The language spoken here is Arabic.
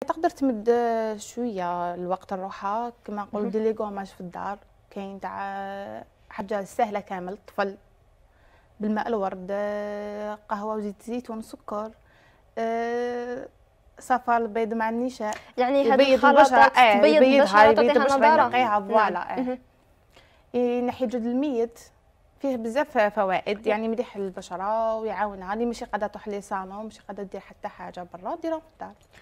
تقدر تمد شويه الوقت الروحه كما نقولوا دير لي كوماج في الدار كاين تاع حاجه سهله كامل الطفل بالماء الورد قهوه وزيت الزيتون سكر أه البيض مع النشاء يعني هذه الخلطه آه تبيض البشره نقيها نظاره نعم. فوالا إيه. إيه، نحي جد الميت فيه بزاف فوائد يعني مليح للبشره ويعاونها اللي ماشي قاعده تروح لي صالون ماشي قاعده دير حتى حاجه برا ديرها في الدار